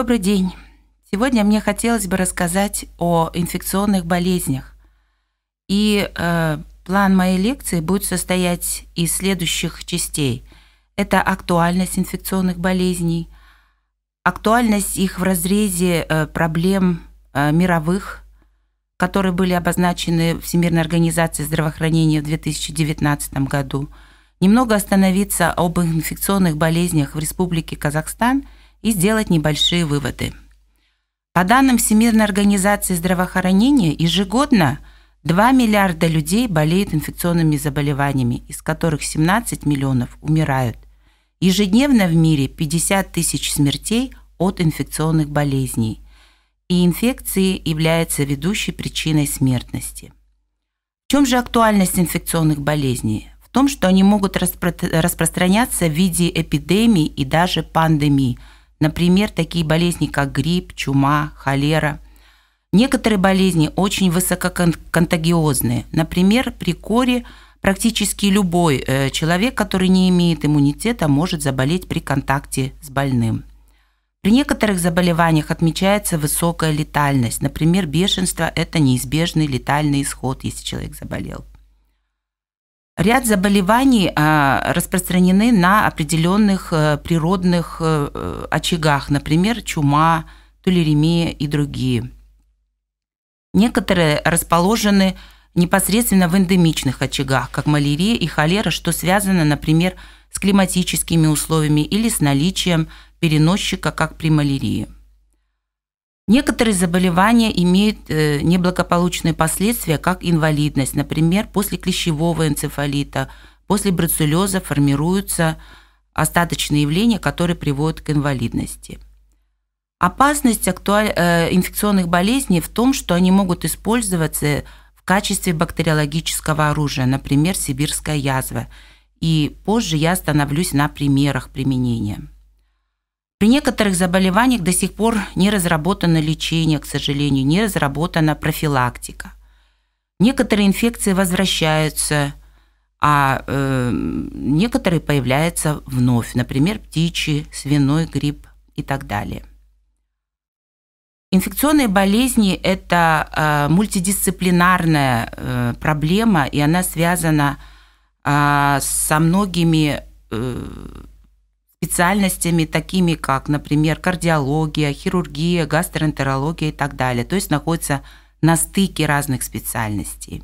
Добрый день. Сегодня мне хотелось бы рассказать о инфекционных болезнях. И э, план моей лекции будет состоять из следующих частей. Это актуальность инфекционных болезней, актуальность их в разрезе э, проблем э, мировых, которые были обозначены Всемирной организацией здравоохранения в 2019 году. Немного остановиться об инфекционных болезнях в Республике Казахстан – и сделать небольшие выводы. По данным Всемирной организации здравоохранения, ежегодно 2 миллиарда людей болеют инфекционными заболеваниями, из которых 17 миллионов умирают. Ежедневно в мире 50 тысяч смертей от инфекционных болезней, и инфекции являются ведущей причиной смертности. В чем же актуальность инфекционных болезней? В том, что они могут распро распространяться в виде эпидемий и даже пандемий – Например, такие болезни, как грипп, чума, холера. Некоторые болезни очень высококонтагиозные. Например, при коре практически любой э, человек, который не имеет иммунитета, может заболеть при контакте с больным. При некоторых заболеваниях отмечается высокая летальность. Например, бешенство – это неизбежный летальный исход, если человек заболел. Ряд заболеваний а, распространены на определенных э, природных э, очагах, например, чума, тулеремия и другие. Некоторые расположены непосредственно в эндемичных очагах, как малярия и холера, что связано, например, с климатическими условиями или с наличием переносчика, как при малярии. Некоторые заболевания имеют э, неблагополучные последствия, как инвалидность. Например, после клещевого энцефалита, после бруцеллеза формируются остаточные явления, которые приводят к инвалидности. Опасность актуаль... Э, инфекционных болезней в том, что они могут использоваться в качестве бактериологического оружия, например, сибирская язва. И позже я остановлюсь на примерах применения. При некоторых заболеваниях до сих пор не разработано лечение, к сожалению, не разработана профилактика. Некоторые инфекции возвращаются, а э, некоторые появляются вновь, например, птичий, свиной грипп и так далее. Инфекционные болезни – это э, мультидисциплинарная э, проблема, и она связана э, со многими э, специальностями, такими как, например, кардиология, хирургия, гастроэнтерология и так далее. То есть находится на стыке разных специальностей.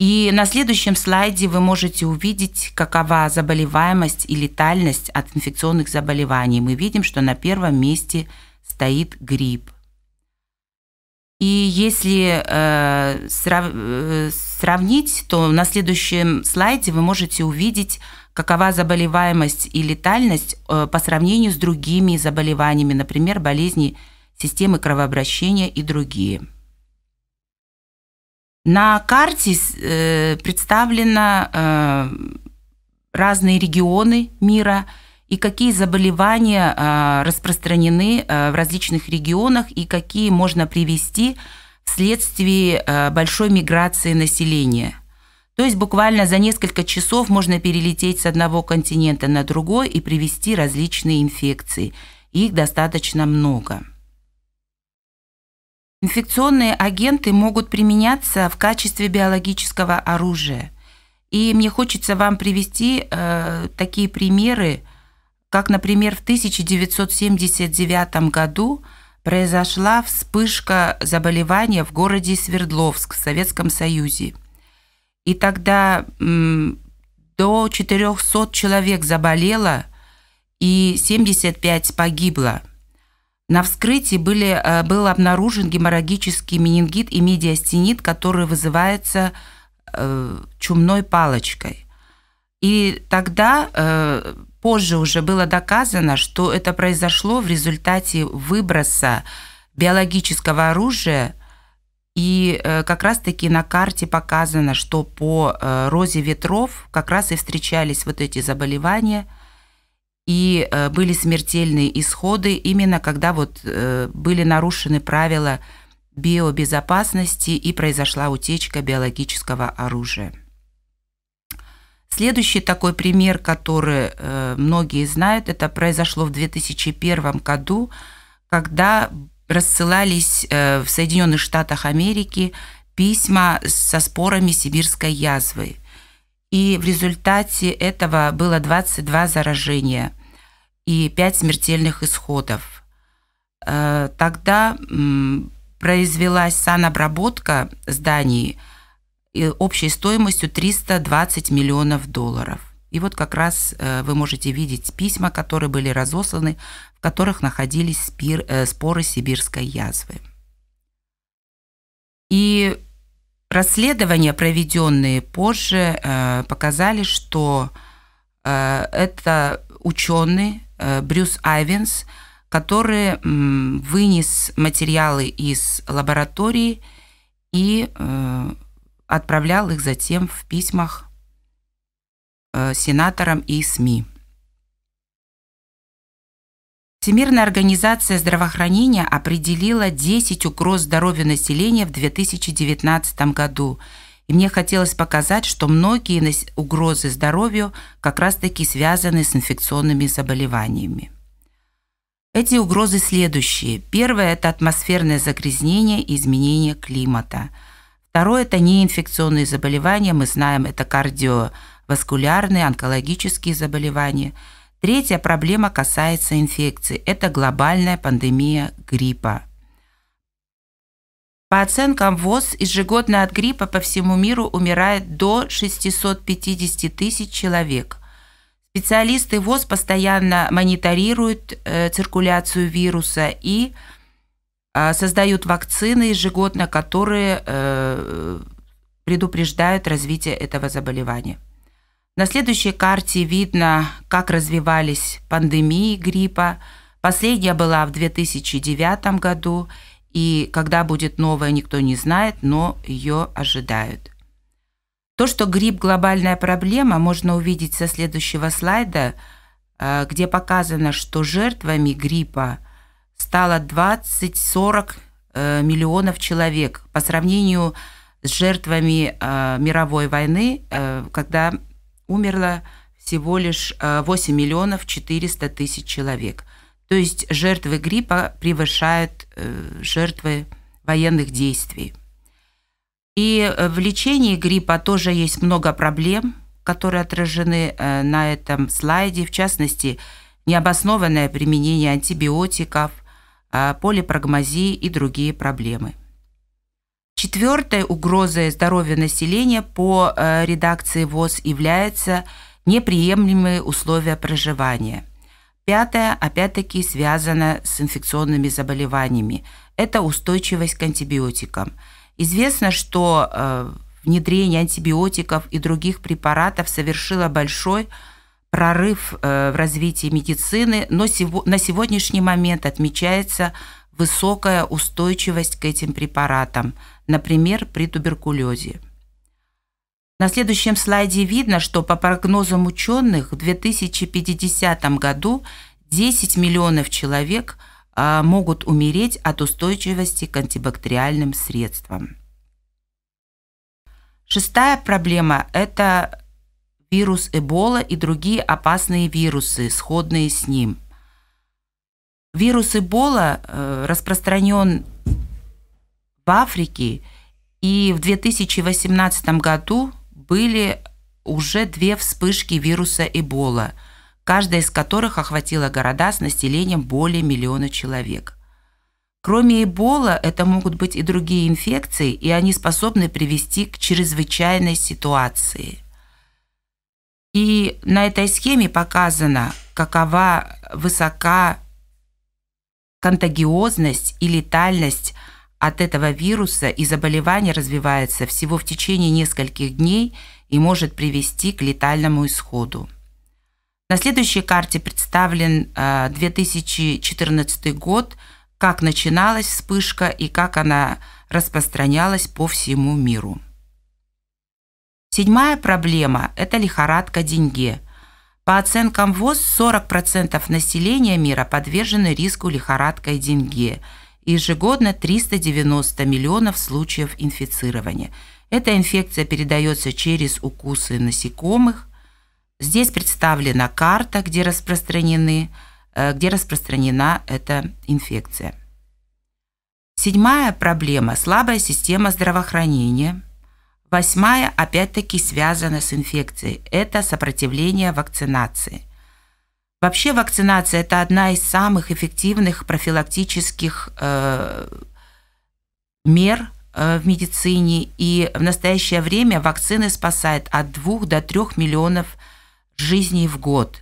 И на следующем слайде вы можете увидеть, какова заболеваемость и летальность от инфекционных заболеваний. Мы видим, что на первом месте стоит грипп. И если э, срав, э, сравнить, то на следующем слайде вы можете увидеть какова заболеваемость и летальность э, по сравнению с другими заболеваниями, например, болезни системы кровообращения и другие. На карте э, представлены э, разные регионы мира и какие заболевания распространены в различных регионах и какие можно привести вследствие большой миграции населения – то есть буквально за несколько часов можно перелететь с одного континента на другой и привести различные инфекции. Их достаточно много. Инфекционные агенты могут применяться в качестве биологического оружия. И мне хочется вам привести э, такие примеры, как, например, в 1979 году произошла вспышка заболевания в городе Свердловск в Советском Союзе. И тогда до 400 человек заболело и 75 погибло. На вскрытии были, э, был обнаружен геморрагический менингит и медиастенит, который вызывается э, чумной палочкой. И тогда э, позже уже было доказано, что это произошло в результате выброса биологического оружия и э, как раз-таки на карте показано, что по э, розе ветров как раз и встречались вот эти заболевания, и э, были смертельные исходы именно когда вот были нарушены правила биобезопасности и произошла утечка биологического оружия. Следующий такой пример, который многие знают, это произошло в 2001 году, когда рассылались э, в Соединенных Штатах Америки письма со спорами сибирской язвы. И в результате этого было 22 заражения и 5 смертельных исходов. Э, тогда произвелась санобработка зданий общей стоимостью 320 миллионов долларов. И вот как раз э, вы можете видеть письма, которые были разосланы в которых находились спир, э, споры сибирской язвы. И расследования, проведенные позже, э, показали, что э, это ученый э, Брюс Айвенс, который м, вынес материалы из лаборатории и э, отправлял их затем в письмах э, сенаторам и СМИ. Всемирная организация здравоохранения определила 10 угроз здоровью населения в 2019 году. И мне хотелось показать, что многие угрозы здоровью как раз-таки связаны с инфекционными заболеваниями. Эти угрозы следующие. Первое – это атмосферное загрязнение и изменение климата. Второе – это неинфекционные заболевания. Мы знаем, это кардиоваскулярные, онкологические заболевания – Третья проблема касается инфекции. Это глобальная пандемия гриппа. По оценкам ВОЗ, ежегодно от гриппа по всему миру умирает до 650 тысяч человек. Специалисты ВОЗ постоянно мониторируют э, циркуляцию вируса и э, создают вакцины ежегодно, которые э, предупреждают развитие этого заболевания. На следующей карте видно, как развивались пандемии гриппа. Последняя была в 2009 году, и когда будет новая, никто не знает, но ее ожидают. То, что грипп – глобальная проблема, можно увидеть со следующего слайда, э, где показано, что жертвами гриппа стало 20-40 э, миллионов человек по сравнению с жертвами э, мировой войны, когда умерло всего лишь 8 э, миллионов 400 тысяч человек. То есть жертвы гриппа превышают э, жертвы военных действий. И э, в лечении гриппа тоже есть много проблем, которые отражены на этом слайде. В частности, необоснованное применение антибиотиков, полипрагмазии и другие проблемы – Четвертой угрозой здоровья населения по э, редакции ВОЗ является неприемлемые условия проживания. Пятое, опять-таки, связано с инфекционными заболеваниями. Это устойчивость к антибиотикам. Известно, что э, внедрение антибиотиков и других препаратов совершило большой прорыв э, в развитии медицины, но на сегодняшний момент отмечается высокая устойчивость к этим препаратам – например, при туберкулезе. На следующем слайде видно, что по прогнозам ученых в 2050 году 10 миллионов человек а, могут умереть от устойчивости к антибактериальным средствам. Шестая проблема – это вирус Эбола и другие опасные вирусы, сходные с ним. Вирус Эбола э, распространен в Африке, и в 2018 году были уже две вспышки вируса Эбола, каждая из которых охватила города с населением более миллиона человек. Кроме Эбола, это могут быть и другие инфекции, и они способны привести к чрезвычайной ситуации. И на этой схеме показано, какова высока контагиозность и летальность – от этого вируса и заболевание развивается всего в течение нескольких дней и может привести к летальному исходу. На следующей карте представлен 2014 э, год, как начиналась вспышка и как она распространялась по всему миру. Седьмая проблема – это лихорадка деньги. По оценкам ВОЗ, 40% населения мира подвержены риску лихорадкой деньги – ежегодно 390 миллионов случаев инфицирования. Эта инфекция передается через укусы насекомых. Здесь представлена карта, где, распространены, э, где распространена эта инфекция. Седьмая проблема – слабая система здравоохранения. Восьмая опять-таки связана с инфекцией – это сопротивление вакцинации – Вообще вакцинация – это одна из самых эффективных профилактических э, мер э, в медицине, и в настоящее время вакцины спасают от 2 до 3 миллионов жизней в год.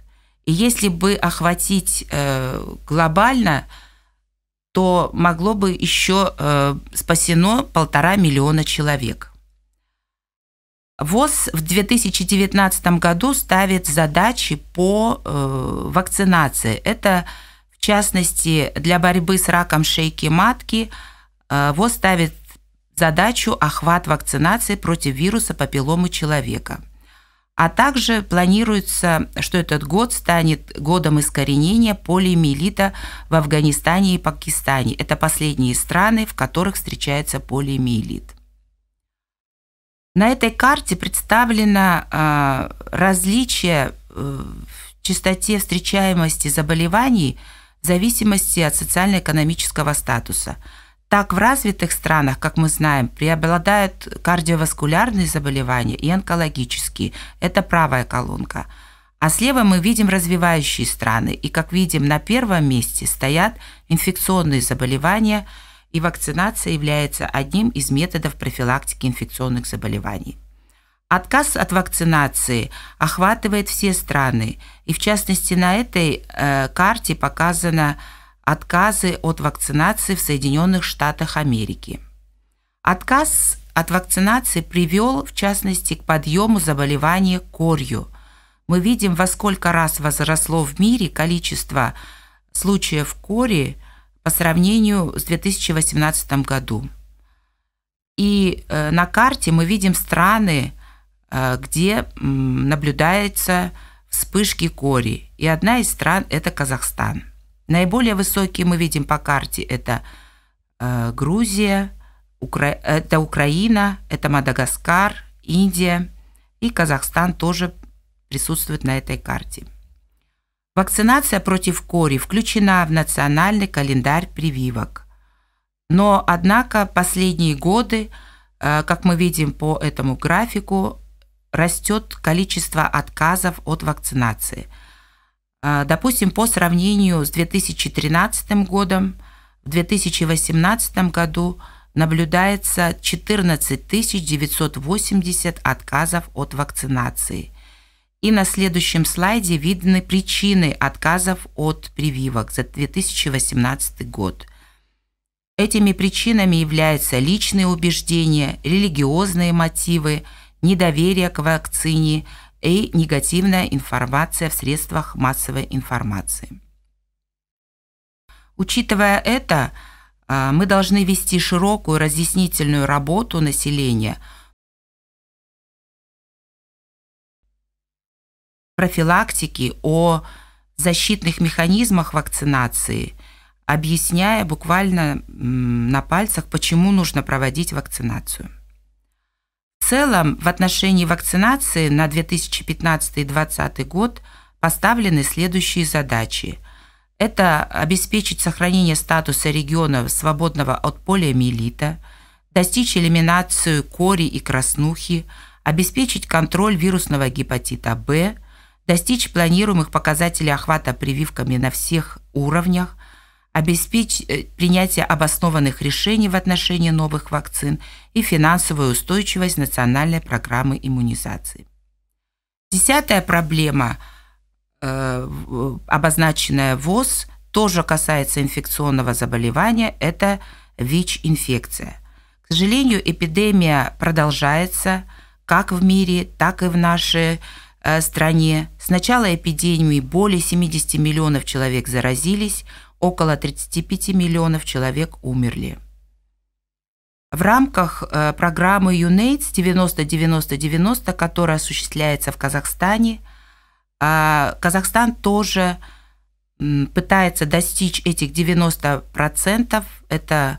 И если бы охватить э, глобально, то могло бы еще э, спасено полтора миллиона человек. ВОЗ в 2019 году ставит задачи по э, вакцинации. Это, в частности, для борьбы с раком шейки матки э, ВОЗ ставит задачу охват вакцинации против вируса папилломы человека. А также планируется, что этот год станет годом искоренения полиомиелита в Афганистане и Пакистане. Это последние страны, в которых встречается полиомиелит. На этой карте представлено а, различие э, в частоте встречаемости заболеваний в зависимости от социально-экономического статуса. Так, в развитых странах, как мы знаем, преобладают кардиоваскулярные заболевания и онкологические. Это правая колонка. А слева мы видим развивающие страны. И, как видим, на первом месте стоят инфекционные заболевания – и вакцинация является одним из методов профилактики инфекционных заболеваний. Отказ от вакцинации охватывает все страны, и в частности на этой э, карте показано отказы от вакцинации в Соединенных Штатах Америки. Отказ от вакцинации привел, в частности, к подъему заболевания корью. Мы видим, во сколько раз возросло в мире количество случаев кори по сравнению с 2018 году. И э, на карте мы видим страны, э, где наблюдается вспышки кори. И одна из стран – это Казахстан. Наиболее высокие мы видим по карте – это э, Грузия, Укра... это Украина, это Мадагаскар, Индия и Казахстан тоже присутствует на этой карте. Вакцинация против кори включена в национальный календарь прививок. Но, однако, последние годы, э, как мы видим по этому графику, растет количество отказов от вакцинации. Э, допустим, по сравнению с 2013 годом, в 2018 году наблюдается 14 980 отказов от вакцинации – и на следующем слайде видны причины отказов от прививок за 2018 год. Этими причинами являются личные убеждения, религиозные мотивы, недоверие к вакцине и негативная информация в средствах массовой информации. Учитывая это, а, мы должны вести широкую разъяснительную работу населения – профилактики, о защитных механизмах вакцинации, объясняя буквально на пальцах, почему нужно проводить вакцинацию. В целом, в отношении вакцинации на 2015-2020 год поставлены следующие задачи. Это обеспечить сохранение статуса региона свободного от полиомиелита, достичь элиминацию кори и краснухи, обеспечить контроль вирусного гепатита В – достичь планируемых показателей охвата прививками на всех уровнях, обеспечить э, принятие обоснованных решений в отношении новых вакцин и финансовую устойчивость национальной программы иммунизации. Десятая проблема, э, обозначенная ВОЗ, тоже касается инфекционного заболевания, это ВИЧ-инфекция. К сожалению, эпидемия продолжается как в мире, так и в нашей Э, стране с начала эпидемии более 70 миллионов человек заразились, около 35 миллионов человек умерли. В рамках э, программы UNAIDS 90-90-90, которая осуществляется в Казахстане, э, Казахстан тоже пытается достичь этих 90%. Это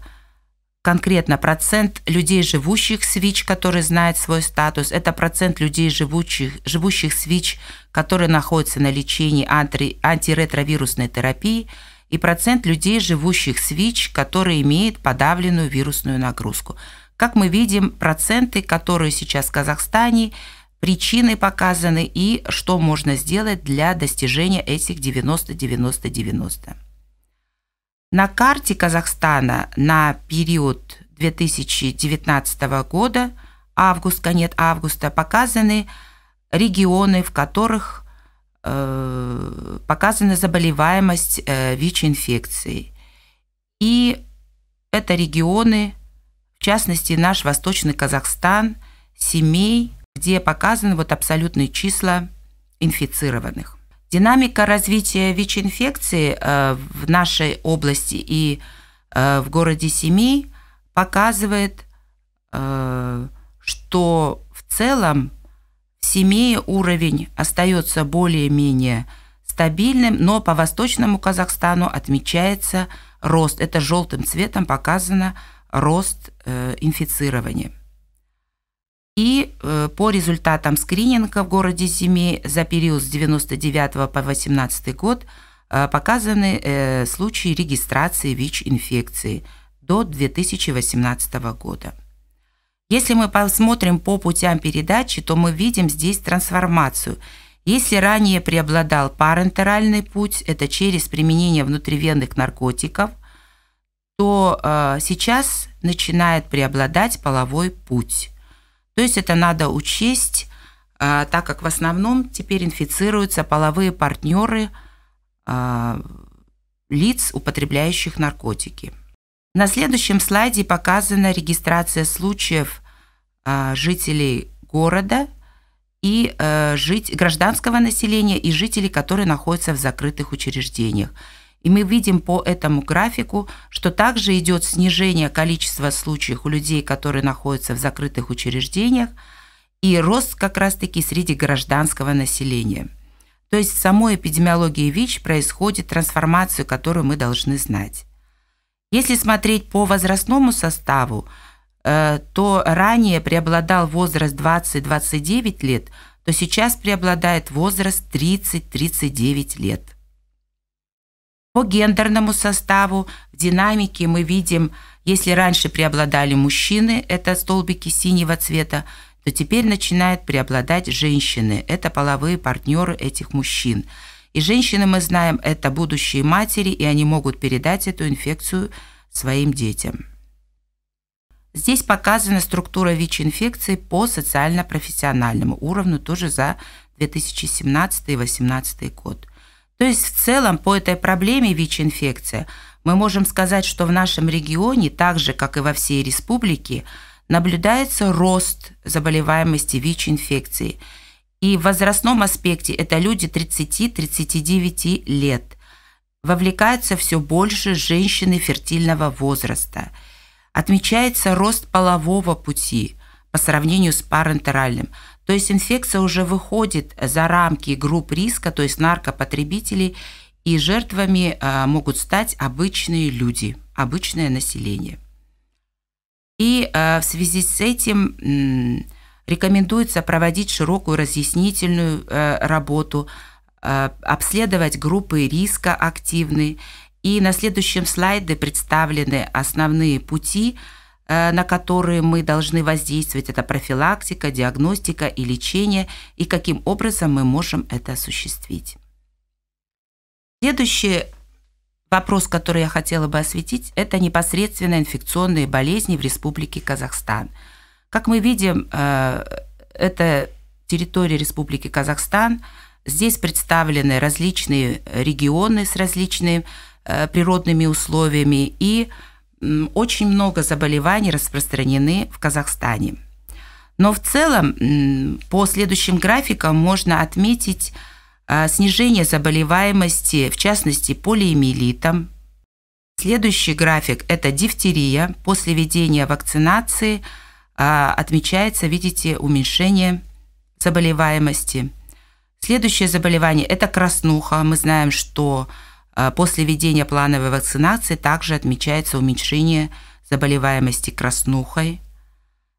конкретно процент людей, живущих с ВИЧ, которые знают свой статус, это процент людей, живущих, живущих с ВИЧ, которые находятся на лечении анти, антиретровирусной терапии, и процент людей, живущих с ВИЧ, которые имеют подавленную вирусную нагрузку. Как мы видим, проценты, которые сейчас в Казахстане, причины показаны и что можно сделать для достижения этих 90-90-90. На карте Казахстана на период 2019 года, август, конец августа, показаны регионы, в которых э, показана заболеваемость э, ВИЧ-инфекцией. И это регионы, в частности, наш Восточный Казахстан, семей, где показаны вот абсолютные числа инфицированных. Динамика развития ВИЧ-инфекции э, в нашей области и э, в городе Семи показывает, э, что в целом в Семи уровень остается более-менее стабильным, но по восточному Казахстану отмечается рост. Это желтым цветом показано рост инфицирования. И э, по результатам скрининга в городе Зими за период с 99 по 18 год э, показаны э, случаи регистрации ВИЧ-инфекции до 2018 года. Если мы посмотрим по путям передачи, то мы видим здесь трансформацию. Если ранее преобладал парентеральный путь, это через применение внутривенных наркотиков, то сейчас начинает преобладать половой путь – то есть это надо учесть, э, так как в основном теперь инфицируются половые партнеры э, лиц, употребляющих наркотики. На следующем слайде показана регистрация случаев э, жителей города и жить, гражданского населения и жителей, которые находятся в закрытых учреждениях. И мы видим по этому графику, что также идет снижение количества случаев у людей, которые находятся в закрытых учреждениях, и рост как раз-таки среди гражданского населения. То есть в самой эпидемиологии ВИЧ происходит трансформацию, которую мы должны знать. Если смотреть по возрастному составу, э, то ранее преобладал возраст 20-29 лет, то сейчас преобладает возраст 30-39 лет. По гендерному составу в динамике мы видим, если раньше преобладали мужчины, это столбики синего цвета, то теперь начинают преобладать женщины, это половые партнеры этих мужчин. И женщины, мы знаем, это будущие матери, и они могут передать эту инфекцию своим детям. Здесь показана структура ВИЧ-инфекции по социально-профессиональному уровню тоже за 2017-2018 год. То есть в целом по этой проблеме ВИЧ-инфекция мы можем сказать, что в нашем регионе, так же как и во всей республике, наблюдается рост заболеваемости ВИЧ-инфекцией. И в возрастном аспекте это люди 30-39 лет. Вовлекается все больше женщины фертильного возраста. Отмечается рост полового пути по сравнению с парентеральным – то есть инфекция уже выходит за рамки групп риска, то есть наркопотребителей, и жертвами а, могут стать обычные люди, обычное население. И а, в связи с этим рекомендуется проводить широкую разъяснительную а, работу, обследовать группы риска активные. И на следующем слайде представлены основные пути – Э, на которые мы должны воздействовать, это профилактика, диагностика и лечение, и каким образом мы можем это осуществить. Следующий вопрос, который я хотела бы осветить, это непосредственно инфекционные болезни в Республике Казахстан. Как мы видим, э, это территория Республики Казахстан. Здесь представлены различные регионы с различными э, природными условиями и э, очень много заболеваний распространены в Казахстане. Но в целом по следующим графикам можно отметить а, снижение заболеваемости, в частности, полиэмилитом. Следующий график – это дифтерия. После введения вакцинации а, отмечается, видите, уменьшение заболеваемости. Следующее заболевание – это краснуха. Мы знаем, что а после введения плановой вакцинации также отмечается уменьшение заболеваемости краснухой,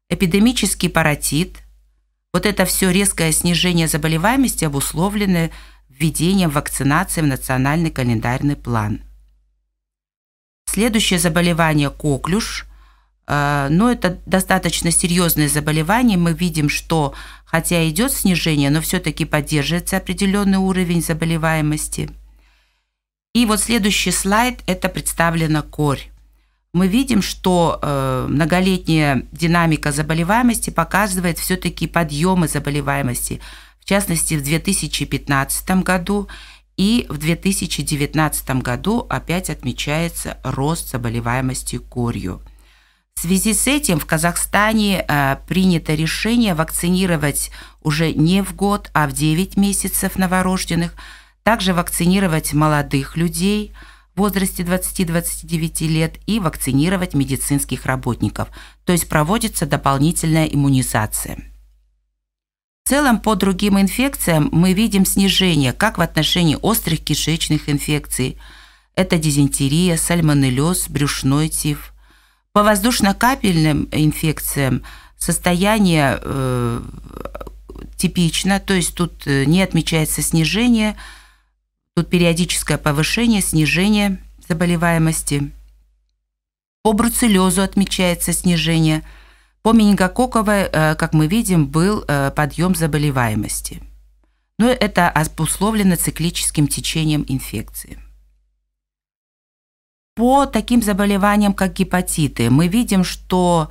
эпидемический паротит. Вот это все резкое снижение заболеваемости обусловлено введением вакцинации в национальный календарный план. Следующее заболевание – коклюш. А, но ну, это достаточно серьезное заболевание. Мы видим, что хотя идет снижение, но все-таки поддерживается определенный уровень заболеваемости – и вот следующий слайд – это представлена корь. Мы видим, что э, многолетняя динамика заболеваемости показывает все-таки подъемы заболеваемости, в частности, в 2015 году и в 2019 году опять отмечается рост заболеваемости корью. В связи с этим в Казахстане э, принято решение вакцинировать уже не в год, а в 9 месяцев новорожденных – также вакцинировать молодых людей в возрасте 20-29 лет и вакцинировать медицинских работников, то есть проводится дополнительная иммунизация. В целом по другим инфекциям мы видим снижение как в отношении острых кишечных инфекций, это дизентерия, сальмонеллез, брюшной тиф. По воздушно-капельным инфекциям состояние э, типично, то есть тут э, не отмечается снижение – Тут периодическое повышение, снижение заболеваемости. По бруцеллезу отмечается снижение. По менингококковой, э, как мы видим, был э, подъем заболеваемости. Но это обусловлено циклическим течением инфекции. По таким заболеваниям, как гепатиты, мы видим, что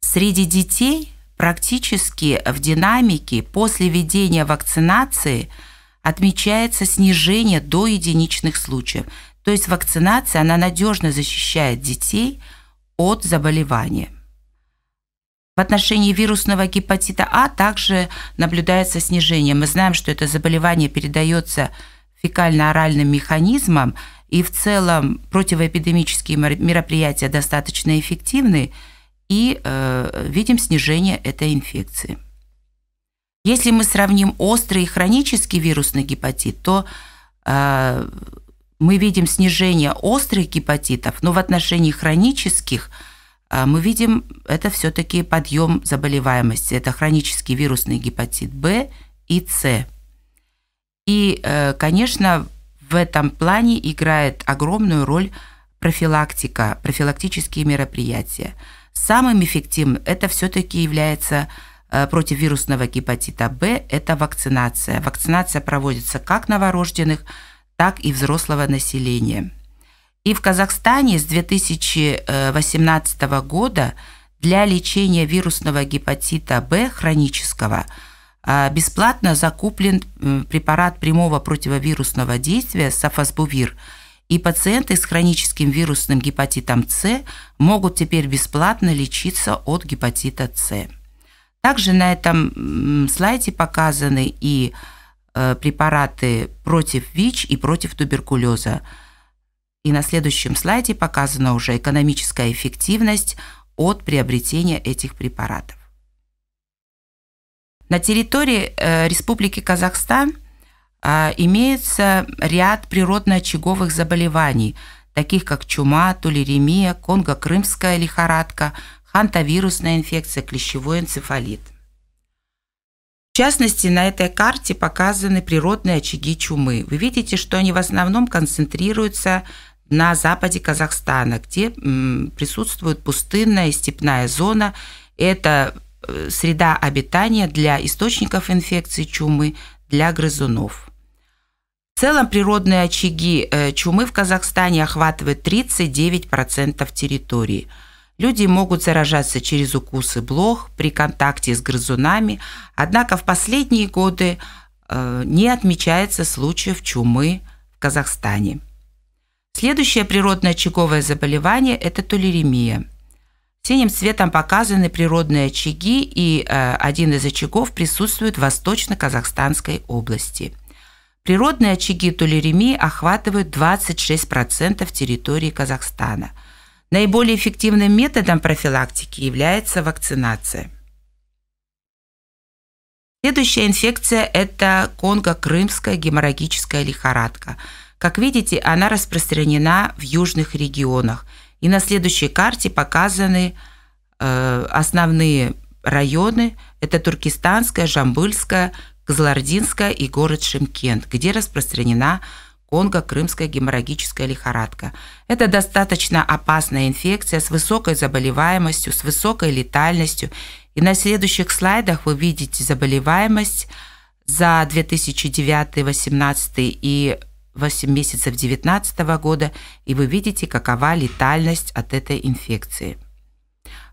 среди детей практически в динамике после введения вакцинации – отмечается снижение до единичных случаев. То есть вакцинация, она надежно защищает детей от заболевания. В отношении вирусного гепатита А также наблюдается снижение. Мы знаем, что это заболевание передается фекально-оральным механизмом, и в целом противоэпидемические мероприятия достаточно эффективны, и э, видим снижение этой инфекции. Если мы сравним острый и хронический вирусный гепатит, то э, мы видим снижение острых гепатитов, но в отношении хронических э, мы видим это все-таки подъем заболеваемости. Это хронический вирусный гепатит Б и С. И, э, конечно, в этом плане играет огромную роль профилактика, профилактические мероприятия. Самым эффективным это все-таки является Э, против вирусного гепатита Б – это вакцинация. Вакцинация проводится как новорожденных, так и взрослого населения. И в Казахстане с 2018 года для лечения вирусного гепатита Б хронического э, бесплатно закуплен препарат прямого противовирусного действия Сафасбувир – и пациенты с хроническим вирусным гепатитом С могут теперь бесплатно лечиться от гепатита С. Также на этом слайде показаны и э, препараты против ВИЧ и против туберкулеза. И на следующем слайде показана уже экономическая эффективность от приобретения этих препаратов. На территории э, Республики Казахстан э, имеется ряд природно-очаговых заболеваний, таких как чума, тулеремия, конго-крымская лихорадка – антовирусная инфекция, клещевой энцефалит. В частности, на этой карте показаны природные очаги чумы. Вы видите, что они в основном концентрируются на западе Казахстана, где присутствует пустынная и степная зона. Это э, среда обитания для источников инфекции чумы, для грызунов. В целом природные очаги э, чумы в Казахстане охватывают 39% территории – Люди могут заражаться через укусы блох при контакте с грызунами, однако в последние годы э, не отмечается случаев чумы в Казахстане. Следующее природное очаговое заболевание – это тулеремия. Синим цветом показаны природные очаги, и э, один из очагов присутствует в Восточно-Казахстанской области. Природные очаги тулеремии охватывают 26% территории Казахстана – Наиболее эффективным методом профилактики является вакцинация. Следующая инфекция – это конго-крымская геморрагическая лихорадка. Как видите, она распространена в южных регионах. И на следующей карте показаны э, основные районы. Это Туркестанская, Жамбыльская, Казлардинская и город Шимкент, где распространена лихорадка конго-крымская геморрагическая лихорадка. Это достаточно опасная инфекция с высокой заболеваемостью, с высокой летальностью. И на следующих слайдах вы видите заболеваемость за 2009, 2018 и 8 месяцев 2019 года, и вы видите, какова летальность от этой инфекции.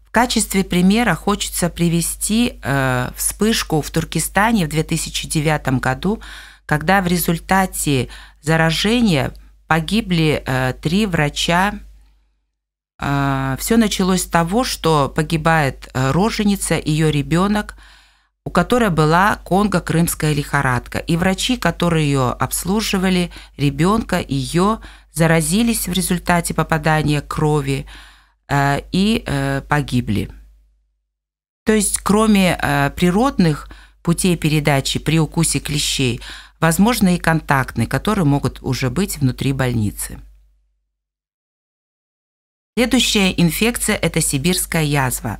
В качестве примера хочется привести э, вспышку в Туркестане в 2009 году, когда в результате заражения погибли э, три врача. Э, все началось с того, что погибает э, роженица, ее ребенок, у которой была конго-крымская лихорадка. И врачи, которые ее обслуживали, ребенка, ее заразились в результате попадания крови э, и э, погибли. То есть кроме э, природных путей передачи при укусе клещей – возможно и контактные, которые могут уже быть внутри больницы. Следующая инфекция – это сибирская язва.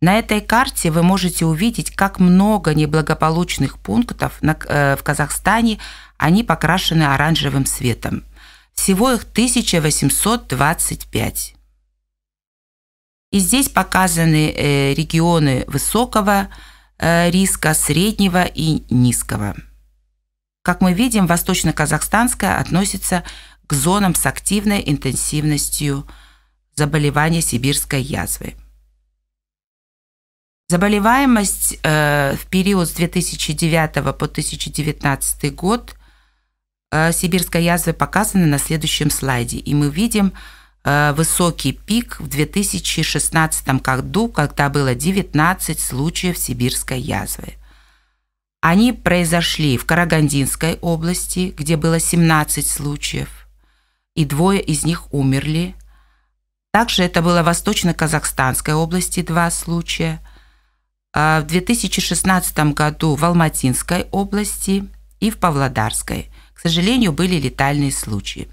На этой карте вы можете увидеть, как много неблагополучных пунктов э, в Казахстане, они покрашены оранжевым цветом. Всего их 1825. И здесь показаны э, регионы высокого э, риска, среднего и низкого. Как мы видим, восточно-казахстанская относится к зонам с активной интенсивностью заболевания сибирской язвы. Заболеваемость э, в период с 2009 по 2019 год э, сибирской язвы показана на следующем слайде. И мы видим э, высокий пик в 2016 году, когда было 19 случаев сибирской язвы – они произошли в Карагандинской области, где было 17 случаев, и двое из них умерли. Также это было в Восточно-Казахстанской области два случая. А в 2016 году в Алматинской области и в Павлодарской. К сожалению, были летальные случаи.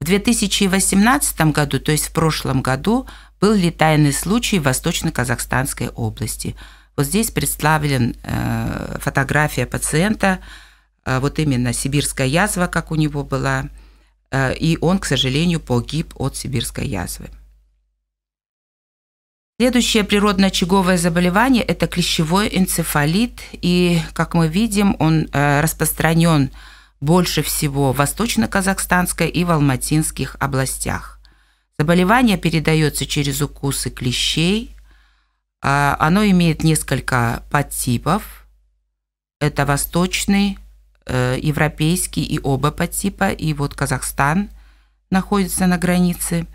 В 2018 году, то есть в прошлом году, был летальный случай в Восточно-Казахстанской области – вот здесь представлена э, фотография пациента, э, вот именно сибирская язва, как у него была, э, и он, к сожалению, погиб от сибирской язвы. Следующее природно-очаговое заболевание – это клещевой энцефалит, и, как мы видим, он распространен больше всего в Восточно-Казахстанской и в Алматинских областях. Заболевание передается через укусы клещей, а, оно имеет несколько подтипов. Это восточный, э, европейский и оба подтипа. И вот Казахстан находится на границе.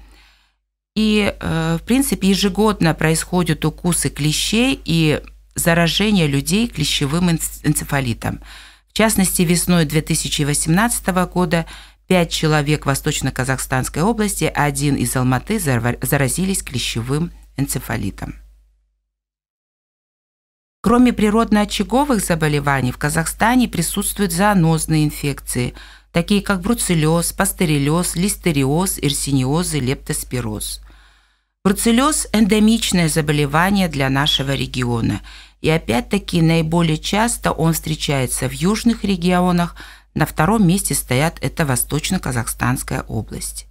И, э, в принципе, ежегодно происходят укусы клещей и заражение людей клещевым энцефалитом. В частности, весной 2018 года пять человек в Восточно-Казахстанской области, один из Алматы заразились клещевым энцефалитом. Кроме природно-очаговых заболеваний, в Казахстане присутствуют зоонозные инфекции, такие как бруцеллез, пастереллез, листериоз, ирсиниоз и лептоспироз. Бруцеллез – эндемичное заболевание для нашего региона. И опять-таки наиболее часто он встречается в южных регионах, на втором месте стоят это Восточно-Казахстанская область.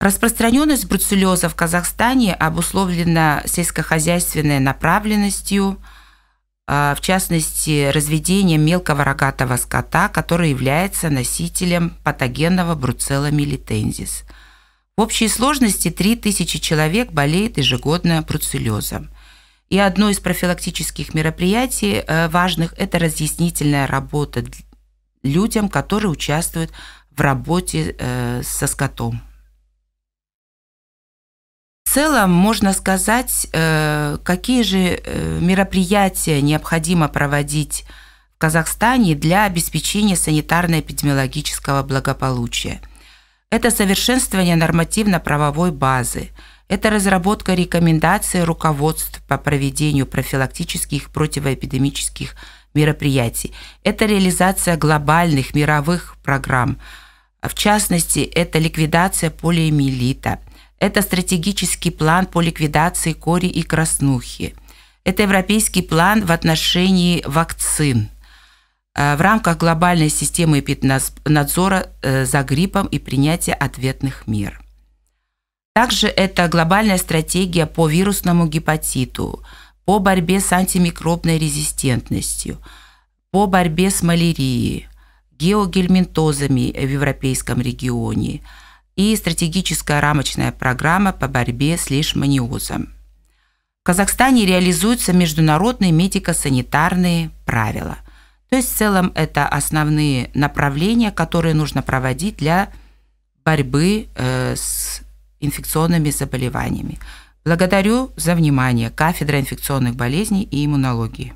Распространенность бруцеллеза в Казахстане обусловлена сельскохозяйственной направленностью, а, в частности, разведением мелкого рогатого скота, который является носителем патогенного бруцелла милитензис. В общей сложности 3000 человек болеет ежегодно бруцеллезом. И одно из профилактических мероприятий э, важных – это разъяснительная работа людям, которые участвуют в работе э, со скотом. В целом можно сказать, э, какие же э, мероприятия необходимо проводить в Казахстане для обеспечения санитарно-эпидемиологического благополучия. Это совершенствование нормативно-правовой базы, это разработка рекомендаций руководств по проведению профилактических противоэпидемических мероприятий, это реализация глобальных мировых программ, в частности, это ликвидация полиэмилита – это стратегический план по ликвидации кори и краснухи. Это европейский план в отношении вакцин э, в рамках глобальной системы эпиднадзора э, за гриппом и принятия ответных мер. Также это глобальная стратегия по вирусному гепатиту, по борьбе с антимикробной резистентностью, по борьбе с малярией, геогельминтозами в европейском регионе – и стратегическая рамочная программа по борьбе с лишманиозом. В Казахстане реализуются международные медико-санитарные правила. То есть в целом это основные направления, которые нужно проводить для борьбы э, с инфекционными заболеваниями. Благодарю за внимание. Кафедра инфекционных болезней и иммунологии.